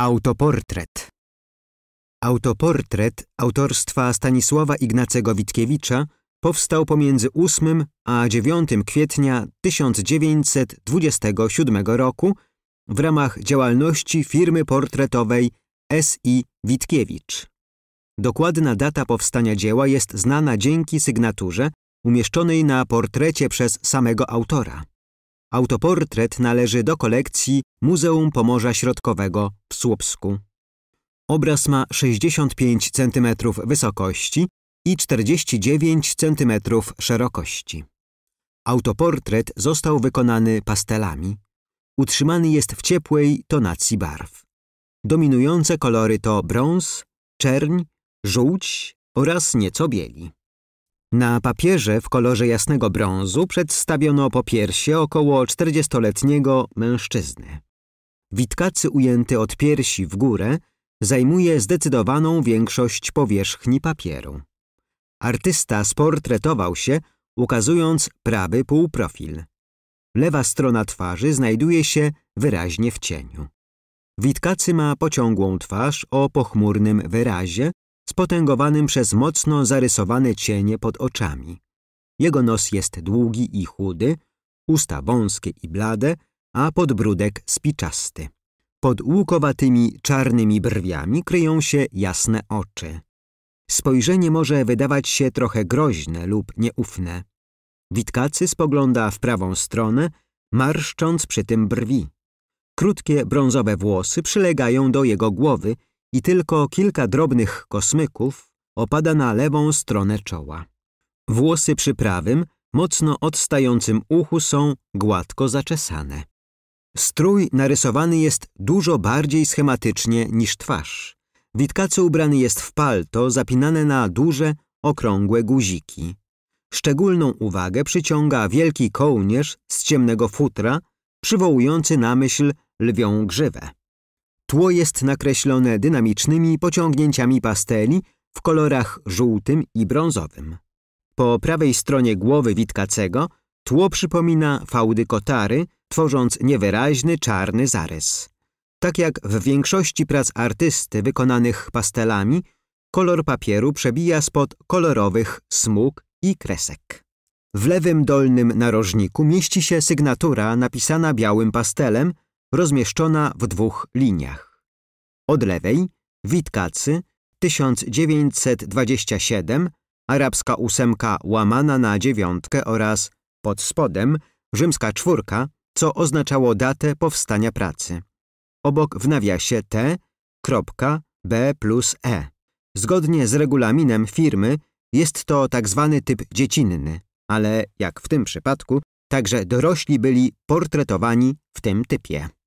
Autoportret. Autoportret autorstwa Stanisława Ignacego Witkiewicza powstał pomiędzy 8 a 9 kwietnia 1927 roku w ramach działalności firmy portretowej S.I. Witkiewicz. Dokładna data powstania dzieła jest znana dzięki sygnaturze umieszczonej na portrecie przez samego autora. Autoportret należy do kolekcji Muzeum Pomorza Środkowego w Słupsku. Obraz ma 65 cm wysokości i 49 cm szerokości. Autoportret został wykonany pastelami. Utrzymany jest w ciepłej tonacji barw. Dominujące kolory to brąz, czerń, żółć oraz nieco bieli. Na papierze w kolorze jasnego brązu przedstawiono popiersie około 40-letniego mężczyzny. Witkacy ujęty od piersi w górę zajmuje zdecydowaną większość powierzchni papieru. Artysta sportretował się, ukazując prawy półprofil. Lewa strona twarzy znajduje się wyraźnie w cieniu. Witkacy ma pociągłą twarz o pochmurnym wyrazie, spotęgowanym przez mocno zarysowane cienie pod oczami. Jego nos jest długi i chudy, usta wąskie i blade, a podbródek spiczasty. Pod łukowatymi, czarnymi brwiami kryją się jasne oczy. Spojrzenie może wydawać się trochę groźne lub nieufne. Witkacy spogląda w prawą stronę, marszcząc przy tym brwi. Krótkie brązowe włosy przylegają do jego głowy – i tylko kilka drobnych kosmyków opada na lewą stronę czoła. Włosy przy prawym, mocno odstającym uchu są gładko zaczesane. Strój narysowany jest dużo bardziej schematycznie niż twarz. Witkacy ubrany jest w palto zapinane na duże, okrągłe guziki. Szczególną uwagę przyciąga wielki kołnierz z ciemnego futra, przywołujący na myśl lwią grzywę. Tło jest nakreślone dynamicznymi pociągnięciami pasteli w kolorach żółtym i brązowym. Po prawej stronie głowy Witkacego tło przypomina fałdy kotary, tworząc niewyraźny czarny zarys. Tak jak w większości prac artysty wykonanych pastelami, kolor papieru przebija spod kolorowych smug i kresek. W lewym dolnym narożniku mieści się sygnatura napisana białym pastelem, rozmieszczona w dwóch liniach. Od lewej Witkacy 1927, arabska ósemka łamana na dziewiątkę oraz pod spodem rzymska czwórka, co oznaczało datę powstania pracy. Obok w nawiasie T, kropka, B plus E. Zgodnie z regulaminem firmy jest to tak zwany typ dziecinny, ale jak w tym przypadku, także dorośli byli portretowani w tym typie.